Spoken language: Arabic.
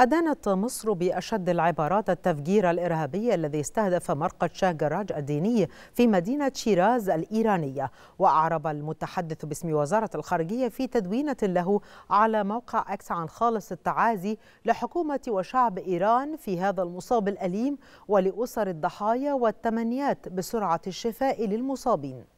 أدانت مصر بأشد العبارات التفجير الإرهابي الذي استهدف مرقد شاه جراج الديني في مدينة شيراز الإيرانية وأعرب المتحدث باسم وزارة الخارجية في تدوينة له على موقع أكس عن خالص التعازي لحكومة وشعب إيران في هذا المصاب الأليم ولأسر الضحايا والتمنيات بسرعة الشفاء للمصابين